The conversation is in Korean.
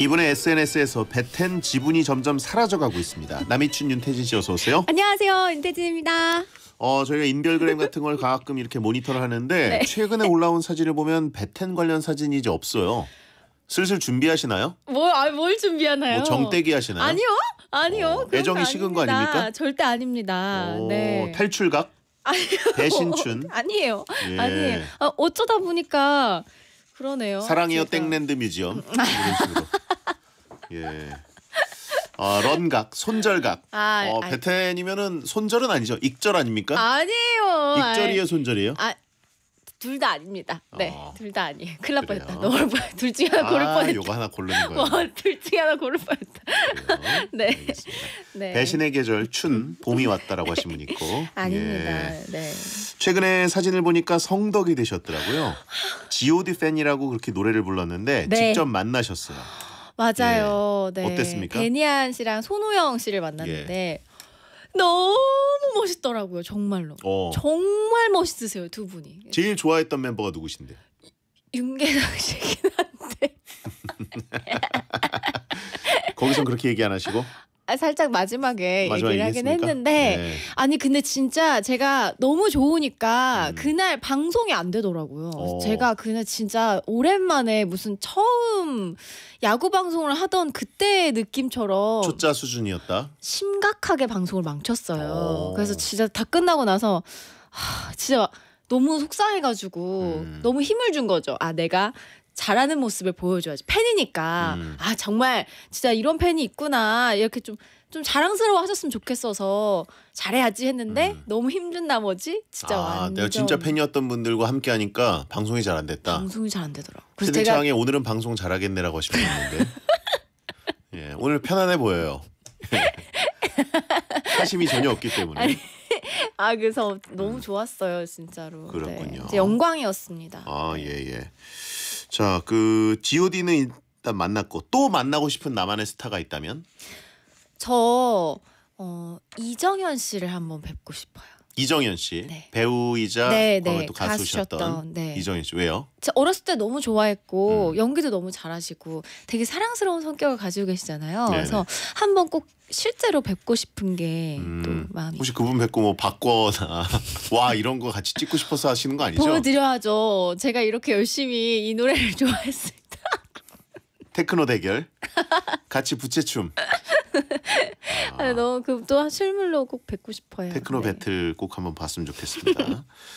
이번에 SNS에서 배텐 지분이 점점 사라져가고 있습니다. 남이춘 윤태진 씨 어서 오세요. 안녕하세요. 윤태진입니다. 어 저희가 인별그램 같은 걸 가끔 이렇게 모니터를 하는데 네. 최근에 올라온 사진을 보면 배텐 관련 사진이 이제 없어요. 슬슬 준비하시나요? 뭘, 뭐, 아, 뭘 준비하나요? 뭐 정떼기 하시나요? 아니요, 아니요. 어, 애정이 식은 거 아닙니까? 절대 아닙니다. 오, 네. 탈출각? 아니요. 배신춘? 아니에요, 예. 아니에요. 아, 어쩌다 보니까 그러네요. 사랑해요 땡랜드 뮤지엄 이런 식으로. 예. 아, 런각, 손절각. 아, 어, 아 베텐이면은 손절은 아니죠. 익절 아닙니까? 아니에요. 익절이에요, 손절이에요? 아, 둘 다 아닙니다. 네, 어. 아. 둘다 아니에요. 큰일 날그 뻔했다. 너무 둘 중에 하나 아, 고를 아, 뻔했다. 요거 하나 고르는 거예요. 와, 어, 둘 중에 하나 고를 뻔했다. 요 네. 알겠습니다. 네. 배신의 계절 춘 봄이 왔다라고 하신 분 있고. 아닙니다. 예. 네. 최근에 사진을 보니까 성덕이 되셨더라고요. G.O.D 팬이라고 그렇게 노래를 불렀는데 네. 직접 만나셨어요. 맞아요. 예. 네. 어땠습니까? 데니안 씨랑 손호영 씨를 만났는데 예. 너무 멋있더라고요. 정말로. 어. 정말 멋있으세요 두 분이. 제일 좋아했던 멤버가 누구신데? 윤계상 씨긴 한데. 거기선 그렇게 얘기 안 하시고? 아, 살짝 마지막에, 마지막에 얘기를 하긴 했습니까? 했는데 네. 아니 근데 진짜 제가 너무 좋으니까 음. 그날 방송이 안 되더라고요. 어. 제가 그날 진짜 오랜만에 무슨 처음 야구 방송을 하던 그때 의 느낌처럼 초짜 수준이었다. 심각하게 방송을 망쳤어요. 어. 그래서 진짜 다 끝나고 나서 하, 진짜 너무 속상해가지고 음. 너무 힘을 준 거죠. 아 내가 잘하는 모습을 보여줘야지 팬이니까 음. 아 정말 진짜 이런 팬이 있구나 이렇게 좀 좀 자랑스러워 하셨으면 좋겠어서 잘해야지 했는데 음. 너무 힘든 나머지 진짜 아, 완전 내가 진짜 팬이었던 분들과 함께 하니까 방송이 잘 안 됐다. 방송이 잘 안 되더라. 그래서 제가 에 오늘은 방송 잘하겠네라고 싶시는데 예, 오늘 편안해 보여요. 사심이 전혀 없기 때문에. 아니, 아 그래서 너무 음. 좋았어요 진짜로. 네. 그렇군요. 아, 네, 영광이었습니다. 아예 예. 예. 자, 그 G.O.D는 일단 만났고 또 만나고 싶은 나만의 스타가 있다면? 저 어, 이정현 씨를 한번 뵙고 싶어요. 이정현 씨 네. 배우이자 네, 네. 또 가수셨던 네. 이정현 씨 왜요? 어렸을 때 너무 좋아했고 음. 연기도 너무 잘하시고 되게 사랑스러운 성격을 가지고 계시잖아요. 네네. 그래서 네. 한번 꼭 실제로 뵙고 싶은 게또 음. 마음이. 혹시 그분 뵙고 뭐 바꿔나 와 이런 거 같이 찍고 싶어서 하시는 거 아니죠? 보여드려야죠. 제가 이렇게 열심히 이 노래를 좋아했습니다. 테크노 대결 같이 부채춤. 아, 너무 그 또 실물로 꼭 뵙고 싶어요. 테크노 네. 배틀 꼭 한번 봤으면 좋겠습니다.